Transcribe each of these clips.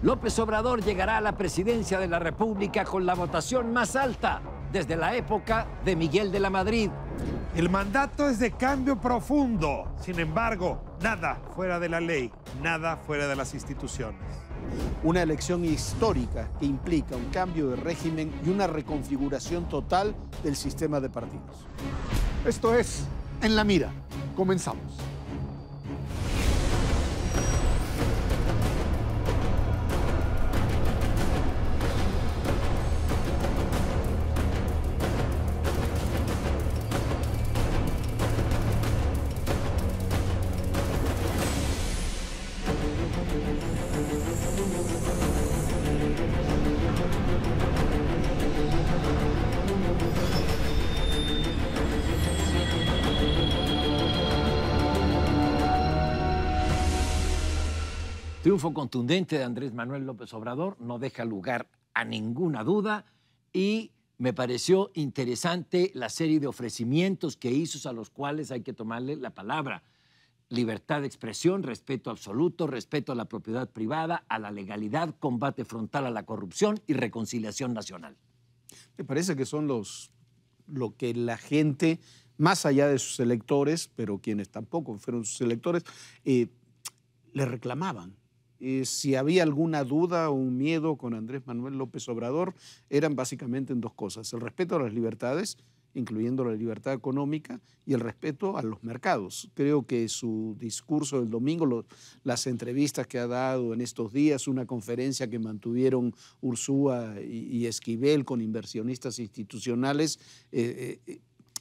López Obrador llegará a la presidencia de la República con la votación más alta desde la época de Miguel de la Madrid. El mandato es de cambio profundo. Sin embargo, nada fuera de la ley, nada fuera de las instituciones. Una elección histórica que implica un cambio de régimen y una reconfiguración total del sistema de partidos. Esto es En la Mira. Comenzamos. triunfo contundente de Andrés Manuel López Obrador no deja lugar a ninguna duda y me pareció interesante la serie de ofrecimientos que hizo a los cuales hay que tomarle la palabra. Libertad de expresión, respeto absoluto, respeto a la propiedad privada, a la legalidad, combate frontal a la corrupción y reconciliación nacional. Me parece que son los lo que la gente, más allá de sus electores, pero quienes tampoco fueron sus electores, eh, le reclamaban. Eh, si había alguna duda o un miedo con Andrés Manuel López Obrador, eran básicamente en dos cosas, el respeto a las libertades, incluyendo la libertad económica, y el respeto a los mercados. Creo que su discurso del domingo, las entrevistas que ha dado en estos días, una conferencia que mantuvieron Ursúa y, Esquivel con inversionistas institucionales, eh, eh,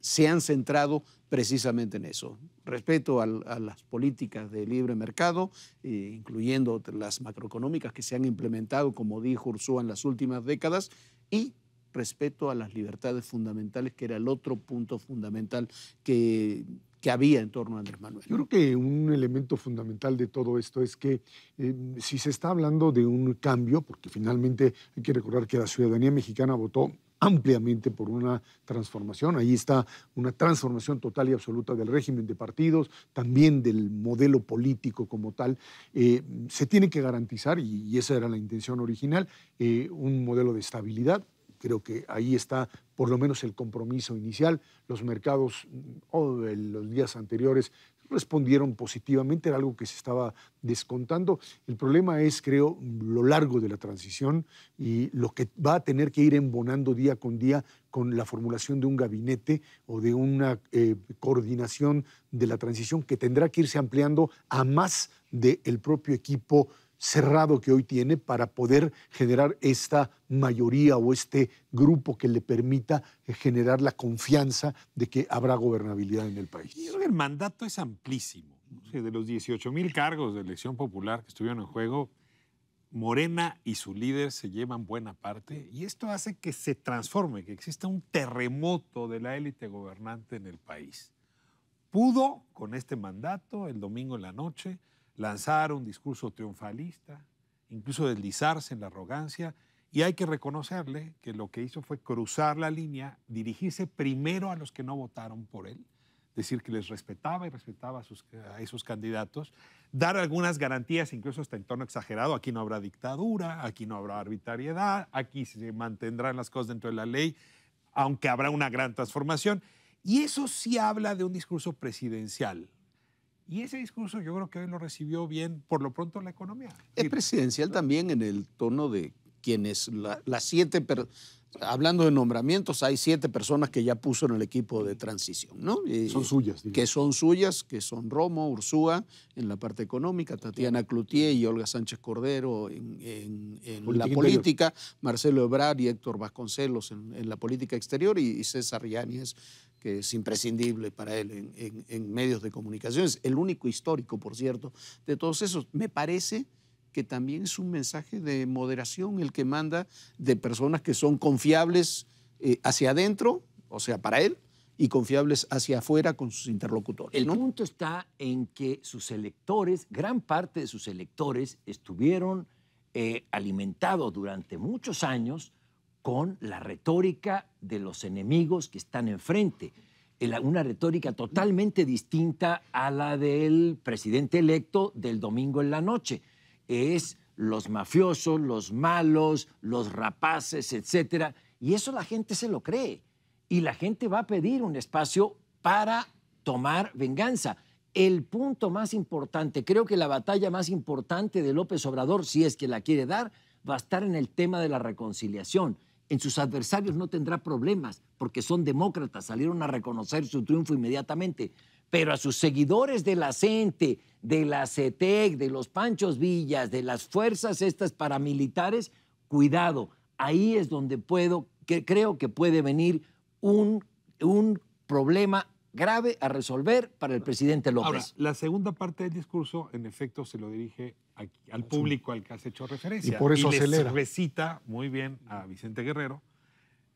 se han centrado precisamente en eso, respeto a las políticas de libre mercado, eh, incluyendo las macroeconómicas que se han implementado, como dijo Ursúa, en las últimas décadas, y respeto a las libertades fundamentales, que era el otro punto fundamental que, había en torno a Andrés Manuel. Yo creo que un elemento fundamental de todo esto es que eh, si se está hablando de un cambio, porque finalmente hay que recordar que la ciudadanía mexicana votó ampliamente por una transformación. Ahí está una transformación total y absoluta del régimen de partidos, también del modelo político como tal. Eh, se tiene que garantizar, y, esa era la intención original, eh, un modelo de estabilidad. Creo que ahí está por lo menos el compromiso inicial. Los mercados mm, o los días anteriores respondieron positivamente, era algo que se estaba descontando. El problema es, creo, lo largo de la transición y lo que va a tener que ir embonando día con día con la formulación de un gabinete o de una eh, coordinación de la transición que tendrá que irse ampliando a más del propio equipo cerrado que hoy tiene para poder generar esta mayoría o este grupo que le permita generar la confianza de que habrá gobernabilidad en el país. el mandato es amplísimo. De los 18 mil cargos de elección popular que estuvieron en juego, Morena y su líder se llevan buena parte y esto hace que se transforme, que exista un terremoto de la élite gobernante en el país. Pudo, con este mandato, el domingo en la noche, lanzar un discurso triunfalista, incluso deslizarse en la arrogancia, y hay que reconocerle que lo que hizo fue cruzar la línea, dirigirse primero a los que no votaron por él, decir que les respetaba y respetaba a, esos candidatos, dar algunas garantías, incluso hasta en tono exagerado, aquí no habrá dictadura, aquí no habrá arbitrariedad, aquí se mantendrán las cosas dentro de la ley, aunque habrá una gran transformación. Y eso sí habla de un discurso presidencial, y ese discurso yo creo que hoy lo recibió bien, por lo pronto, la economía. Es presidencial también en el tono de quienes, las siete, hablando de nombramientos, hay siete personas que ya puso en el equipo de transición, ¿no? Eh, son suyas. Que son suyas, que son Romo, Ursúa en la parte económica, Tatiana Cloutier y Olga Sánchez Cordero en, la política, Marcelo Ebrard y Héctor Vasconcelos en, en la política exterior y, y César Yáñez que es imprescindible para él en, medios de comunicación. Es el único histórico, por cierto, de todos esos. Me parece que también es un mensaje de moderación el que manda de personas que son confiables eh, hacia adentro, o sea, para él, y confiables hacia afuera con sus interlocutores. El momento punto está en que sus electores, gran parte de sus electores, estuvieron eh, alimentados durante muchos años con la retórica de los enemigos que están enfrente. Una retórica totalmente distinta a la del presidente electo del domingo en la noche. Es los mafiosos, los malos, los rapaces, etc. Y eso la gente se lo cree. Y la gente va a pedir un espacio para tomar venganza. El punto más importante, creo que la batalla más importante de López Obrador, si es que la quiere dar, va a estar en el tema de la reconciliación en sus adversarios no tendrá problemas, porque son demócratas, salieron a reconocer su triunfo inmediatamente. Pero a sus seguidores de la CENTE, de la CETEC, e de los Panchos Villas, de las fuerzas estas paramilitares, cuidado, ahí es donde puedo, que creo que puede venir un, un problema grave a resolver para el presidente López. Ahora, la segunda parte del discurso, en efecto, se lo dirige al público al que has hecho referencia. Y por eso se le recita muy bien a Vicente Guerrero.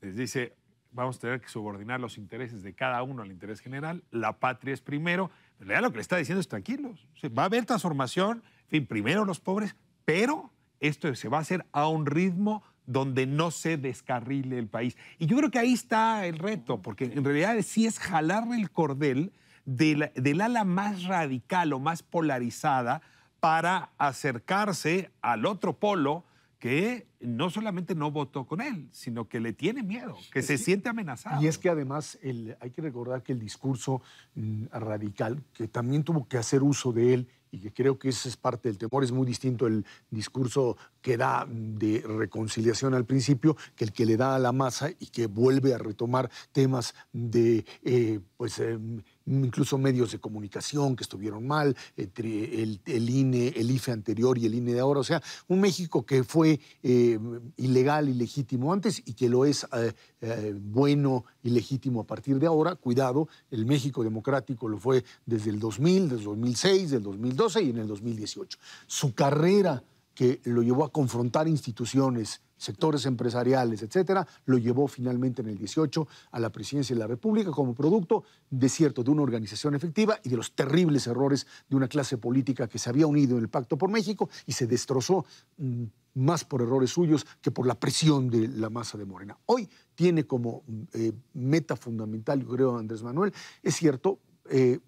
Les dice, vamos a tener que subordinar los intereses de cada uno al interés general. La patria es primero. En realidad lo que le está diciendo es tranquilos. va a haber transformación, fin, primero los pobres, pero esto se va a hacer a un ritmo donde no se descarrile el país. Y yo creo que ahí está el reto, porque en realidad sí es jalar el cordel del, ala más radical o más polarizada para acercarse al otro polo que no solamente no votó con él, sino que le tiene miedo, que se siente amenazado. Y es que además hay que recordar que el discurso mm, radical, que también tuvo que hacer uso de él y que creo que ese es parte del temor. Es muy distinto el discurso que da de reconciliación al principio que el que le da a la masa y que vuelve a retomar temas de eh, pues, em, incluso medios de comunicación que estuvieron mal, entre el, INE, el IFE e anterior y el INE de ahora. O sea, un México que fue ilegal eh, ilegal, ilegítimo antes y que lo es eh, eh, bueno y legítimo a partir de ahora. Cuidado, el México democrático lo fue desde el 2000, desde el 2006, del 2012 y en el 2018. Su carrera que lo llevó a confrontar instituciones sectores empresariales, etcétera, lo llevó finalmente en el 18 a la presidencia de la República como producto de cierto de una organización efectiva y de los terribles errores de una clase política que se había unido en el Pacto por México y se destrozó mm, más por errores suyos que por la presión de la masa de Morena. Hoy tiene como mm, eh, meta fundamental, yo creo, Andrés Manuel, es cierto, eh,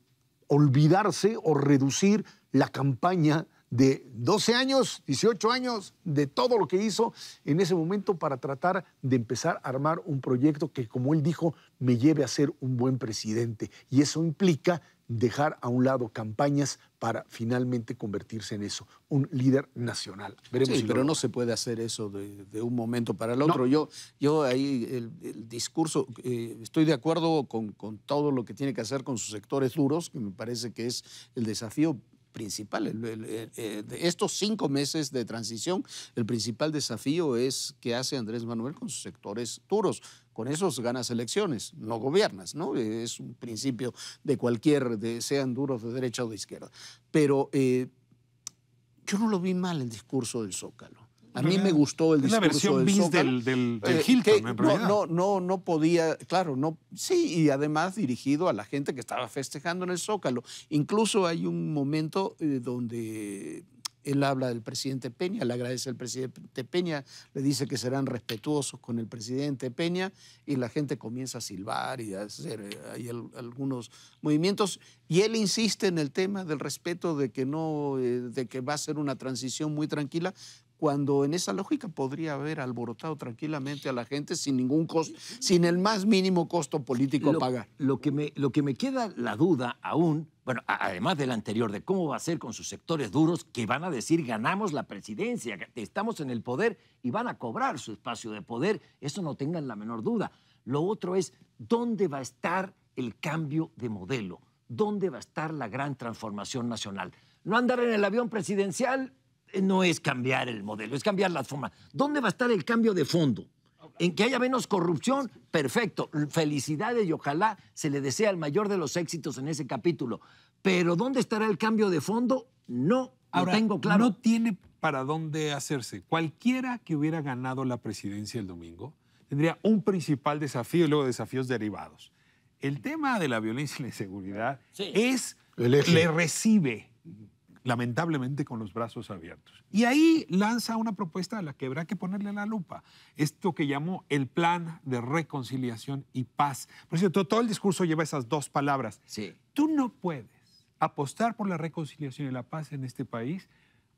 olvidarse o reducir la campaña de 12 años, 18 años, de todo lo que hizo en ese momento para tratar de empezar a armar un proyecto que, como él dijo, me lleve a ser un buen presidente. Y eso implica dejar a un lado campañas para finalmente convertirse en eso, un líder nacional. pero no se puede hacer eso de, un momento para el otro. Yo, yo ahí el, discurso, eh, estoy de acuerdo con, con todo lo que tiene que hacer con sus sectores duros, que me parece que es el desafío principal, eh, estos cinco meses de transición, el principal desafío es qué hace Andrés Manuel con sus sectores duros. Con esos ganas elecciones, no gobiernas, ¿no? Es un principio de cualquier, sean duros de derecha o de izquierda. Pero eh, yo no lo vi mal el discurso del Zócalo. A mí me gustó el discurso del, Zócalo, del, eh, que No, no, no podía, claro, no, sí, y además dirigido a la gente que estaba festejando en el Zócalo. Incluso hay un momento eh, donde él habla del presidente Peña, le agradece al presidente Peña, le dice que serán respetuosos con el presidente Peña y la gente comienza a silbar y a hacer eh, algunos movimientos y él insiste en el tema del respeto de que no de que va a ser una transición muy tranquila, cuando en esa lógica podría haber alborotado tranquilamente a la gente sin ningún costo, sin el más mínimo costo político a pagar. Lo que, me, lo que me queda la duda aún, bueno, además del anterior, de cómo va a ser con sus sectores duros que van a decir ganamos la presidencia, estamos en el poder y van a cobrar su espacio de poder, eso no tengan la menor duda. Lo otro es dónde va a estar el cambio de modelo, dónde va a estar la gran transformación nacional. No andar en el avión presidencial eh, no es cambiar el modelo, es cambiar las formas. ¿Dónde va a estar el cambio de fondo? En que haya menos corrupción, perfecto. Felicidades y ojalá se le desea el mayor de los éxitos en ese capítulo. Pero ¿dónde estará el cambio de fondo? No, lo tengo claro. No tiene para dónde hacerse. Cualquiera que hubiera ganado la presidencia el domingo tendría un principal desafío y luego desafíos derivados. El tema de la violencia y la inseguridad es, le recibe lamentablemente con los brazos abiertos. Y ahí lanza una propuesta a la que habrá que ponerle la lupa, esto que llamó el plan de reconciliación y paz. Por cierto, todo el discurso lleva esas dos palabras. Sí. Tú no puedes apostar por la reconciliación y la paz en este país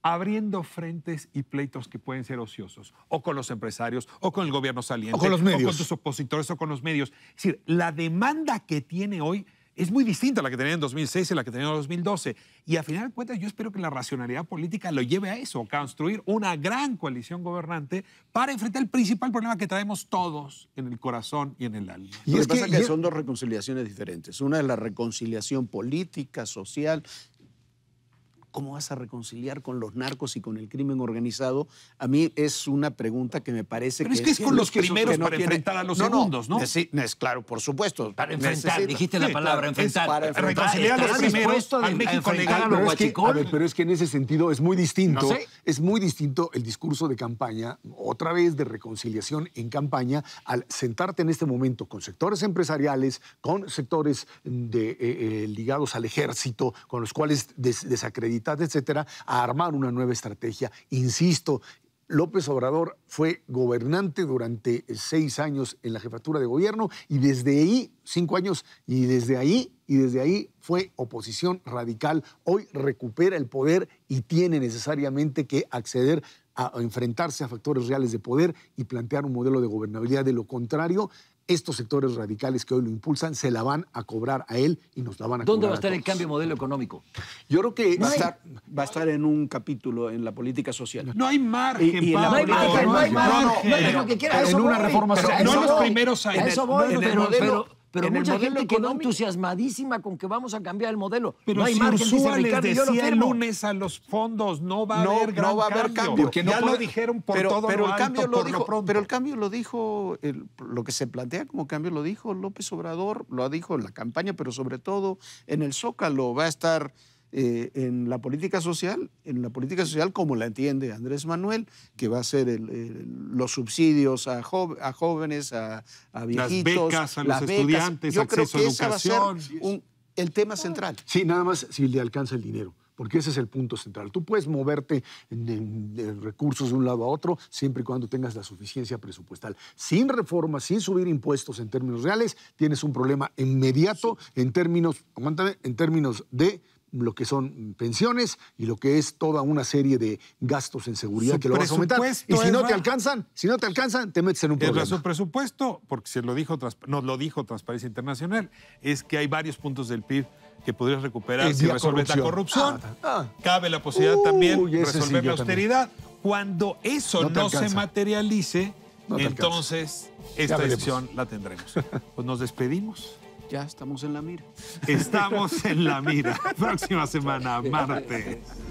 abriendo frentes y pleitos que pueden ser ociosos, o con los empresarios, o con el gobierno saliente, o con los o con tus opositores, o con los medios. Es decir, la demanda que tiene hoy es muy distinta a la que tenía en 2006 y la que tenía en 2012. Y a final de cuentas, yo espero que la racionalidad política lo lleve a eso, a construir una gran coalición gobernante para enfrentar el principal problema que traemos todos en el corazón y en el alma. Y lo es que pasa es que son dos reconciliaciones diferentes. Una es la reconciliación política, social, ¿Cómo vas a reconciliar con los narcos y con el crimen organizado? A mí es una pregunta que me parece Pero que... es que es con los primeros para enfrentar a los segundos, ¿no? claro, por supuesto. Para enfrentar, dijiste la palabra, enfrentar. Para enfrentar. Reconciliar a los primeros, a los pero, ver, pero es que en ese sentido es muy distinto. Es muy distinto el discurso de campaña, otra vez de reconciliación en campaña, al sentarte en este momento con sectores empresariales, con sectores eh, eh, ligados al ejército, con los cuales des etcétera, a armar una nueva estrategia. Insisto, López Obrador fue gobernante durante seis años en la jefatura de gobierno y desde ahí, cinco años, y desde ahí, y desde ahí fue oposición radical. Hoy recupera el poder y tiene necesariamente que acceder a enfrentarse a factores reales de poder y plantear un modelo de gobernabilidad. De lo contrario, estos sectores radicales que hoy lo impulsan se la van a cobrar a él y nos la van a ¿Dónde cobrar. ¿Dónde va a estar el cambio de modelo económico? Yo creo que. va, a estar en un capítulo en la política social. No hay margen, No hay margen, no hay margen. No No No No pero en mucha gente quedó entusiasmadísima con que vamos a cambiar el modelo. Pero no hay si margen, Ursúa dice Ricardo, les el lunes a los fondos, no va a haber no va a haber cambio. Porque ya lo dijeron por todo pero el cambio lo Pero el cambio lo dijo, lo que se plantea como cambio lo dijo López Obrador, lo dijo en la campaña, pero sobre todo en el Zócalo va a estar eh, en la política social, en la política social como la entiende Andrés Manuel, que va a ser los subsidios a, jóvenes, a, a, viejitos, becas a los estudiantes, acceso creo que a educación. Va el tema central. Sí, nada más si le alcanza el dinero porque ese es el punto central. Tú puedes moverte en, recursos de un lado a otro siempre y cuando tengas la suficiencia presupuestal. Sin reformas, sin subir impuestos en términos reales, tienes un problema inmediato en términos, aguántame, en términos de lo que son pensiones y lo que es toda una serie de gastos en seguridad que lo vas a aumentar. Y si no te alcanzan, si no te alcanzan, te metes en un problema. Su presupuesto, porque se lo dijo, nos lo dijo Transparencia Internacional, es que hay varios puntos del PIB que podrías recuperar si resolver la corrupción. Ah, ah. Cabe la posibilidad también de resolver la austeridad. Cuando eso no, se materialice, entonces esta decisión la tendremos. Pues nos despedimos. Ya estamos en la mira. Estamos en la mira. Próxima semana, martes.